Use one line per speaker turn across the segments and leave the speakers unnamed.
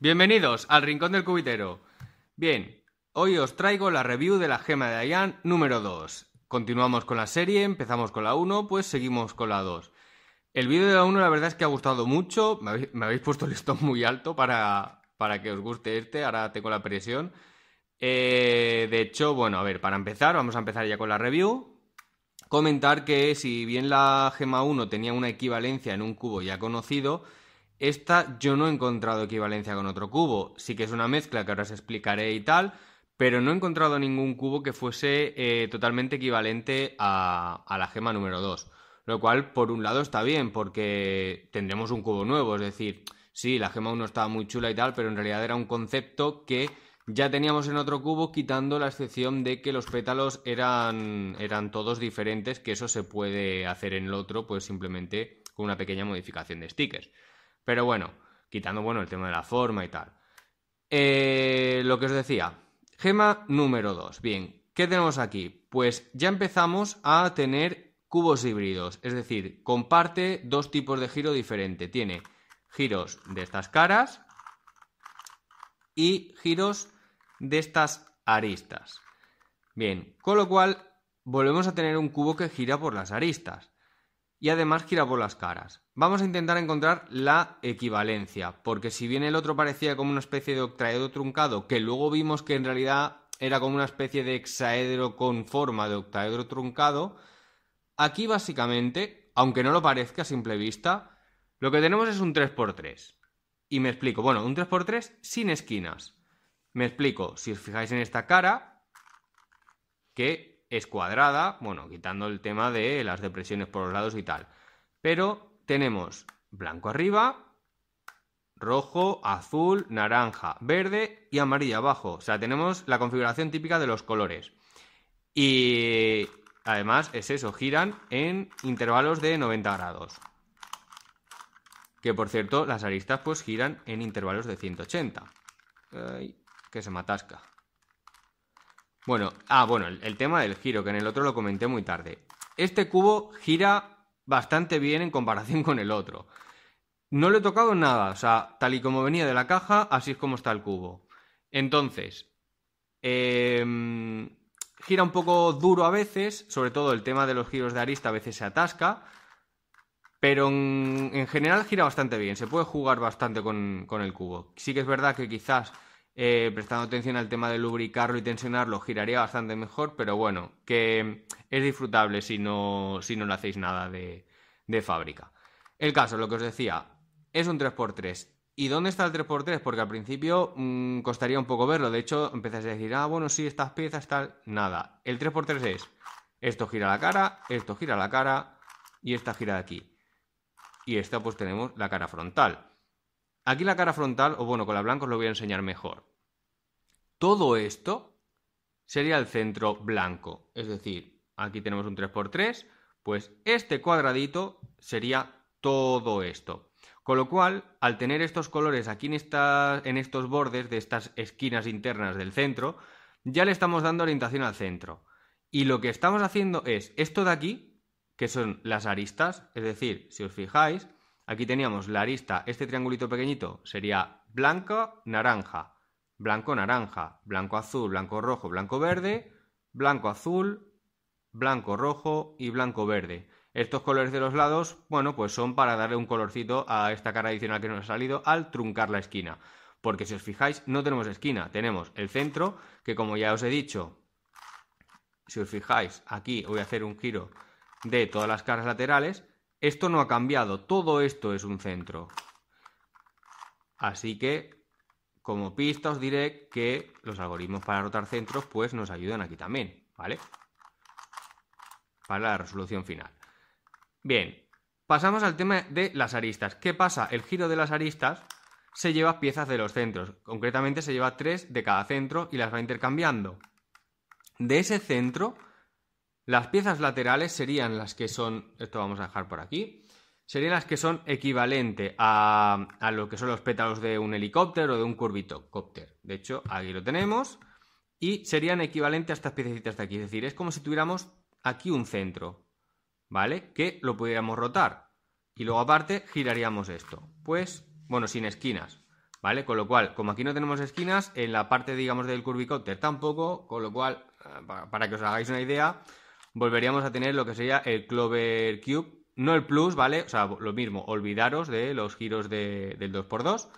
Bienvenidos al Rincón del Cubitero. Bien, hoy os traigo la review de la Gema de Ayan número 2. Continuamos con la serie, empezamos con la 1, pues seguimos con la 2. El vídeo de la 1 la verdad es que ha gustado mucho, me habéis, puesto el listón muy alto para, para, que os guste este, ahora tengo la presión. Eh, de hecho, bueno, a ver, para empezar, vamos a empezar ya con la review. Comentar que si bien la Gema 1 tenía una equivalencia en un cubo ya conocido, esta yo no he encontrado equivalencia con otro cubo. Sí que es una mezcla que ahora os explicaré y tal, pero no he encontrado ningún cubo que fuese eh, totalmente equivalente a, la gema número 2. Lo cual, por un lado, está bien, porque tendremos un cubo nuevo. Es decir, sí, la gema 1 estaba muy chula y tal, pero en realidad era un concepto que ya teníamos en otro cubo, quitando la excepción de que los pétalos eran, eran todos diferentes, que eso se puede hacer en el otro, pues simplemente con una pequeña modificación de stickers. Pero bueno, quitando bueno el tema de la forma y tal. Eh, lo que os decía, gema número 2. Bien, ¿qué tenemos aquí? Pues ya empezamos a tener cubos híbridos, es decir, comparte dos tipos de giro diferente. Tiene giros de estas caras y giros de estas aristas. Bien, con lo cual volvemos a tener un cubo que gira por las aristas y además gira por las caras. Vamos a intentar encontrar la equivalencia, porque si bien el otro parecía como una especie de octaedro truncado, que luego vimos que en realidad era como una especie de hexaedro con forma de octaedro truncado, aquí básicamente, aunque no lo parezca a simple vista, lo que tenemos es un 3x3. Y me explico, bueno, un 3x3 sin esquinas. Me explico, si os fijáis en esta cara, que es cuadrada, bueno, quitando el tema de las depresiones por los lados y tal. Pero tenemos blanco arriba, rojo, azul, naranja, verde y amarillo abajo. O sea, tenemos la configuración típica de los colores. Y además es eso, giran en intervalos de 90 grados. Que por cierto, las aristas pues giran en intervalos de 180. que se me atasca. Bueno, ah, bueno, el tema del giro, que en el otro lo comenté muy tarde. Este cubo gira bastante bien en comparación con el otro. No le he tocado nada, o sea, tal y como venía de la caja, así es como está el cubo. Entonces, em, gira un poco duro a veces, sobre todo el tema de los giros de arista a veces se atasca, pero en, en general gira bastante bien, se puede jugar bastante con, con el cubo. Sí que es verdad que quizás eh, prestando atención al tema de lubricarlo y tensionarlo, giraría bastante mejor, pero bueno, que es disfrutable si no, si no le hacéis nada de, de fábrica. El caso, lo que os decía, es un 3x3. ¿Y dónde está el 3x3? Porque al principio mm, costaría un poco verlo. De hecho, empezáis a decir, ah, bueno, sí, estas piezas, tal. Nada. El 3x3 es esto gira la cara, esto gira la cara y esta gira de aquí. Y esta, pues tenemos la cara frontal. Aquí la cara frontal, o bueno, con la blanca os lo voy a enseñar mejor. Todo esto sería el centro blanco. Es decir, aquí tenemos un 3x3, pues este cuadradito sería todo esto. Con lo cual, al tener estos colores aquí en, en estos bordes de estas esquinas internas del centro, ya le estamos dando orientación al centro. Y lo que estamos haciendo es esto de aquí, que son las aristas, es decir, si os fijáis, Aquí teníamos la arista, este triangulito pequeñito sería blanco, naranja, blanco, naranja, blanco, azul, blanco, rojo, blanco, verde, blanco, azul, blanco, rojo y blanco, verde. Estos colores de los lados, bueno, pues son para darle un colorcito a esta cara adicional que nos ha salido al truncar la esquina. Porque si os fijáis, no tenemos esquina, tenemos el centro, que como ya os he dicho, si os fijáis, aquí voy a hacer un giro de todas las caras laterales esto no ha cambiado, todo esto es un centro. Así que, como pista, os diré que los algoritmos para rotar centros pues nos ayudan aquí también, ¿vale? Para la resolución final. Bien, pasamos al tema de las aristas. ¿Qué pasa? El giro de las aristas se lleva piezas de los centros. Concretamente se lleva tres de cada centro y las va intercambiando. De ese centro las piezas laterales serían las que son, esto vamos a dejar por aquí, serían las que son equivalente a, lo que son los pétalos de un helicóptero o de un curvitocóptero. De hecho, aquí lo tenemos. Y serían equivalentes a estas piececitas de aquí. Es decir, es como si tuviéramos aquí un centro, ¿vale? Que lo pudiéramos rotar. Y luego aparte giraríamos esto. Pues, bueno, sin esquinas, ¿vale? Con lo cual, como aquí no tenemos esquinas, en la parte, digamos, del curvicóptero tampoco, con lo cual, eh, para que os hagáis una idea, volveríamos a tener lo que sería el Clover Cube. No el Plus, ¿vale? O sea, lo mismo, olvidaros de los giros del 2x2,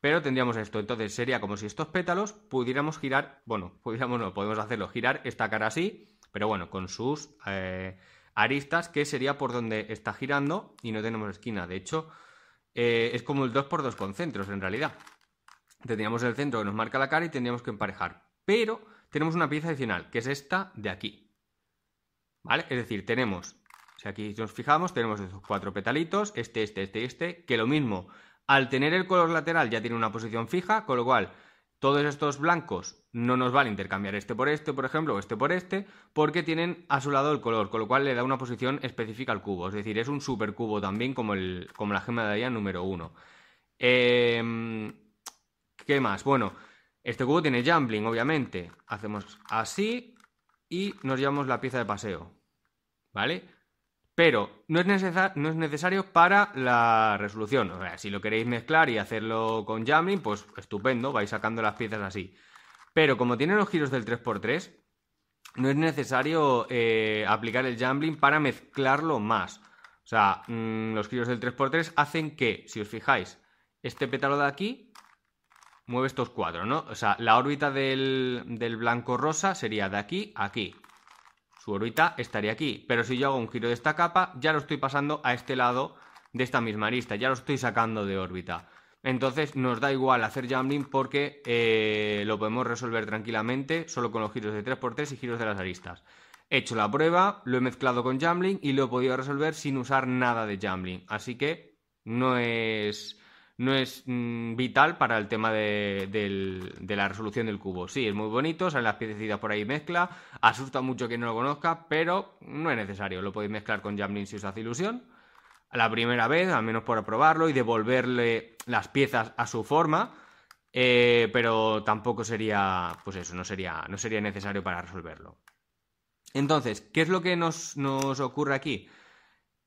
pero tendríamos esto. Entonces sería como si estos pétalos pudiéramos girar, bueno, pudiéramos no, podemos hacerlo, girar esta cara así, pero bueno, con sus eh, aristas, que sería por donde está girando y no tenemos esquina. De hecho, eh, es como el 2x2 con centros, en realidad. Tendríamos el centro que nos marca la cara y tendríamos que emparejar. Pero tenemos una pieza adicional, que es esta de aquí. Es decir, tenemos, si aquí nos fijamos, tenemos esos cuatro petalitos, este, este, este, este, que lo mismo, al tener el color lateral ya tiene una posición fija, con lo cual todos estos blancos no nos vale intercambiar este por este, por ejemplo, o este por este, porque tienen a su lado el color, con lo cual le da una posición específica al cubo. Es decir, es un supercubo también como, el, como la gema de número uno. Em, ¿Qué más? Bueno, este cubo tiene jumbling, obviamente. Hacemos así, y nos llevamos la pieza de paseo. ¿Vale? Pero no es, no es necesario para la resolución. si lo queréis mezclar y hacerlo con jumbling, pues estupendo, vais sacando las piezas así. Pero como tiene los giros del 3x3, no es necesario eh, aplicar el Jamlin para mezclarlo más. O sea, mm, los giros del 3x3 hacen que, si os fijáis, este pétalo de aquí mueve estos cuatro, ¿no? O sea, la órbita del, blanco rosa sería de aquí a aquí. Su órbita estaría aquí, pero si yo hago un giro de esta capa, ya lo estoy pasando a este lado de esta misma arista, ya lo estoy sacando de órbita. Entonces nos da igual hacer jumbling porque eh, lo podemos resolver tranquilamente solo con los giros de 3x3 y giros de las aristas. He hecho la prueba, lo he mezclado con jumbling y lo he podido resolver sin usar nada de jumbling. Así que no es no es mm, vital para el tema de, la resolución del cubo. Sí, es muy bonito, salen las piezas por ahí mezcla, asusta mucho que no lo conozca, pero no es necesario, lo podéis mezclar con Jamlin si os hace ilusión. La primera vez, al menos por probarlo y devolverle las piezas a su forma, eh, pero tampoco sería, pues eso, no sería, no sería necesario para resolverlo. Entonces, ¿qué es lo que nos, ocurre aquí?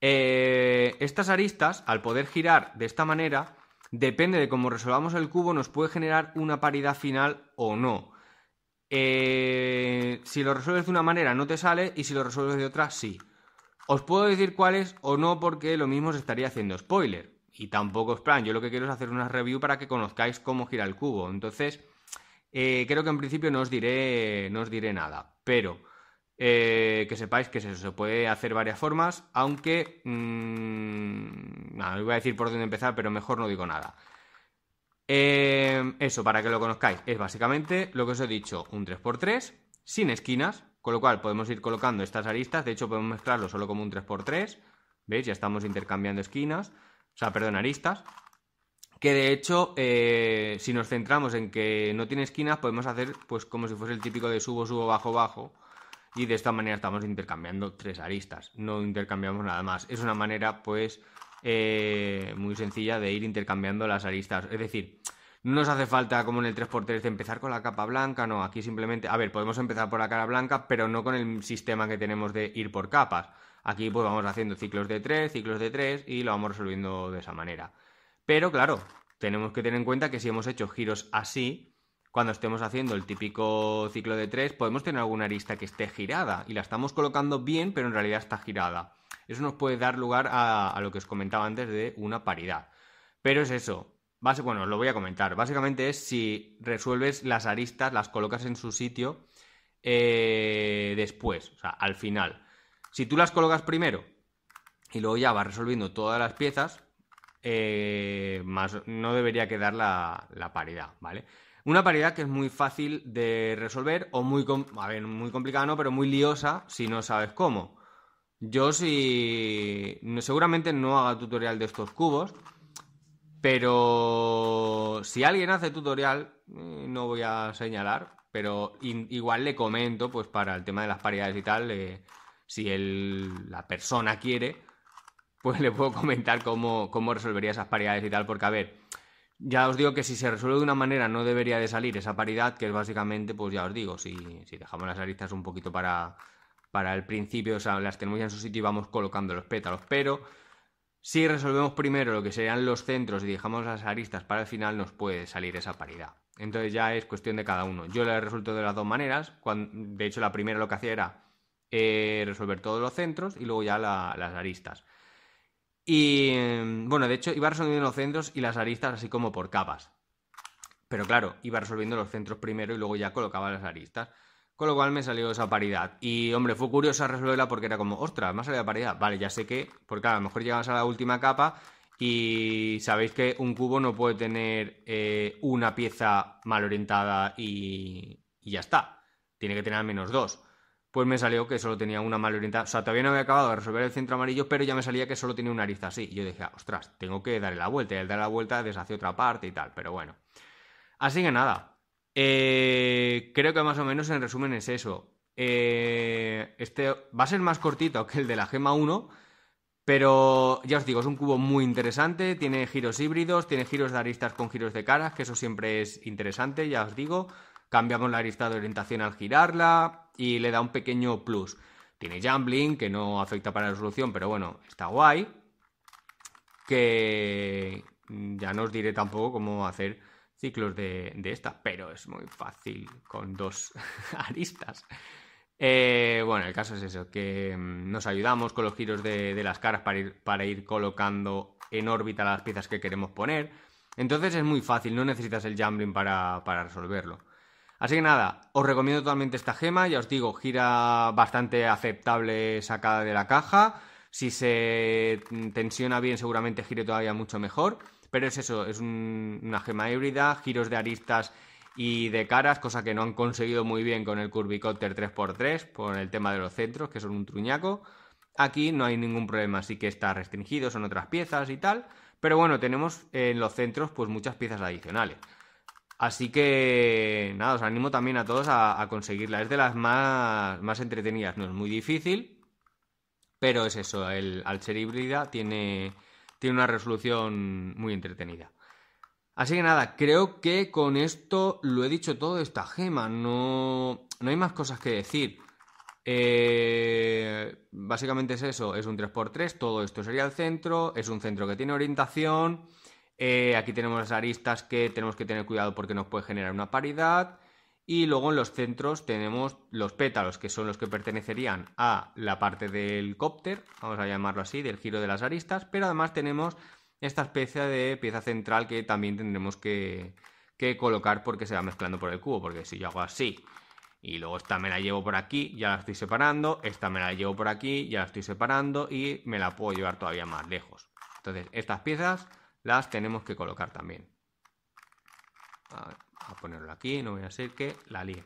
Eh, estas aristas, al poder girar de esta manera, depende de cómo resolvamos el cubo, nos puede generar una paridad final o no. Eh, si lo resuelves de una manera no te sale y si lo resuelves de otra sí. Os puedo decir cuáles o no porque lo mismo se estaría haciendo spoiler. Y tampoco es plan, yo lo que quiero es hacer una review para que conozcáis cómo gira el cubo. Entonces, eh, creo que en principio diré, no os diré nada. Pero eh, que sepáis que eso, se puede hacer varias formas, aunque... Mm, voy a decir por dónde empezar, pero mejor no digo nada. Eh, eso, para que lo conozcáis, es básicamente lo que os he dicho, un 3x3 sin esquinas, con lo cual podemos ir colocando estas aristas, de hecho podemos mezclarlo solo como un 3x3, ¿veis? Ya estamos intercambiando esquinas, o sea, perdón, aristas, que de hecho, eh, si nos centramos en que no tiene esquinas, podemos hacer pues como si fuese el típico de subo, subo, bajo, bajo, y de esta manera estamos intercambiando tres aristas, no intercambiamos nada más. Es una manera pues eh, muy sencilla de ir intercambiando las aristas, es decir, no nos hace falta como en el 3x3 de empezar con la capa blanca, no, aquí simplemente, a ver, podemos empezar por la cara blanca, pero no con el sistema que tenemos de ir por capas. Aquí pues vamos haciendo ciclos de 3, ciclos de 3 y lo vamos resolviendo de esa manera. Pero claro, tenemos que tener en cuenta que si hemos hecho giros así, cuando estemos haciendo el típico ciclo de tres, podemos tener alguna arista que esté girada y la estamos colocando bien, pero en realidad está girada. Eso nos puede dar lugar a, lo que os comentaba antes de una paridad. Pero es eso. bueno, os lo voy a comentar. Básicamente es si resuelves las aristas, las colocas en su sitio eh, después, o sea, al final. Si tú las colocas primero y luego ya vas resolviendo todas las piezas, eh, más, no debería quedar la, la paridad, ¿vale? Una paridad que es muy fácil de resolver o muy, a ver, muy complicada, no, pero muy liosa si no sabes cómo. Yo si, seguramente no haga tutorial de estos cubos, pero si alguien hace tutorial, eh, no voy a señalar, pero igual le comento, pues para el tema de las paridades y tal, si la persona quiere, pues le puedo comentar cómo, cómo resolvería esas paridades y tal, porque a ver, ya os digo que si se resuelve de una manera no debería de salir esa paridad, que es básicamente, pues ya os digo, si, dejamos las aristas un poquito para, el principio, o sea, las tenemos ya en su sitio y vamos colocando los pétalos, pero si resolvemos primero lo que serían los centros y dejamos las aristas para el final, nos puede salir esa paridad. Entonces ya es cuestión de cada uno. Yo la resuelto de las dos maneras, de hecho la primera lo que hacía era eh, resolver todos los centros y luego ya las aristas. Y em, bueno, de hecho iba resolviendo los centros y las aristas así como por capas. Pero claro, iba resolviendo los centros primero y luego ya colocaba las aristas. Con lo cual me salió esa paridad. Y hombre, fue curioso resolverla porque era como, ostras, me ha salido la paridad. Vale, ya sé que, porque a lo mejor llegas a la última capa y sabéis que un cubo no puede tener eh, una pieza mal orientada y, y ya está. Tiene que tener al menos dos pues me salió que solo tenía una orientada. O sea, todavía no había acabado de resolver el centro amarillo, pero ya me salía que solo tenía una arista así. Y yo dije, ah, ostras, tengo que darle la vuelta. Y al darle la vuelta deshace otra parte y tal, pero bueno. Así que nada. Eh, creo que más o menos en resumen es eso. Eh, este va a ser más cortito que el de la Gema 1, pero ya os digo, es un cubo muy interesante. Tiene giros híbridos, tiene giros de aristas con giros de caras, que eso siempre es interesante, ya os digo cambiamos la arista de orientación al girarla y le da un pequeño plus. Tiene jumbling que no afecta para la resolución, pero bueno, está guay. Que ya no os diré tampoco cómo hacer ciclos de, de esta, pero es muy fácil con dos aristas. Eh, bueno, el caso es eso, que mm, nos ayudamos con los giros de, las caras para ir, para ir colocando en órbita las piezas que queremos poner. Entonces es muy fácil, no necesitas el jumbling para resolverlo. Así que nada, os recomiendo totalmente esta gema, ya os digo, gira bastante aceptable sacada de la caja. Si se tensiona bien seguramente gire todavía mucho mejor, pero es eso, es una gema híbrida, giros de aristas y de caras, cosa que no han conseguido muy bien con el Curvicopter 3x3 por el tema de los centros, que son un truñaco. Aquí no hay ningún problema, sí que está restringido, son otras piezas y tal, pero bueno, tenemos en los centros pues muchas piezas adicionales. Así que nada, os animo también a todos a, conseguirla. Es de las más, entretenidas, no es muy difícil, pero es eso, el, al ser híbrida tiene, tiene una resolución muy entretenida. Así que nada, creo que con esto lo he dicho todo esta gema, no, no hay más cosas que decir. Eh, básicamente es eso, es un 3x3, todo esto sería el centro, es un centro que tiene orientación eh, aquí tenemos las aristas que tenemos que tener cuidado porque nos puede generar una paridad. Y luego en los centros tenemos los pétalos, que son los que pertenecerían a la parte del cópter, vamos a llamarlo así, del giro de las aristas, pero además tenemos esta especie de pieza central que también tendremos que, que colocar porque se va mezclando por el cubo, porque si yo hago así y luego esta me la llevo por aquí, ya la estoy separando, esta me la llevo por aquí, ya la estoy separando y me la puedo llevar todavía más lejos. Entonces, estas piezas las tenemos que colocar también. A, ponerlo aquí, no voy a ser que la líe.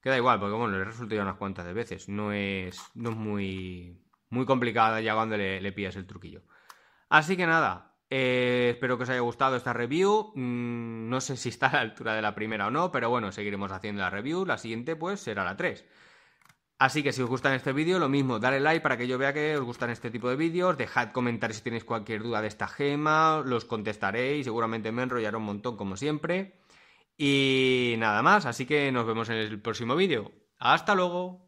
Queda igual, porque bueno, le resulta ya unas cuantas de veces. No es, muy, muy complicada ya cuando le, le pillas el truquillo. Así que nada, eh, espero que os haya gustado esta review. Mm, no sé si está a la altura de la primera o no, pero bueno, seguiremos haciendo la review. La siguiente, pues, será la 3. Así que si os gustan este vídeo, lo mismo, dale like para que yo vea que os gustan este tipo de vídeos, dejad comentarios si tenéis cualquier duda de esta gema, los contestaré y seguramente me enrollaré un montón como siempre. Y nada más, así que nos vemos en el próximo vídeo. ¡Hasta luego!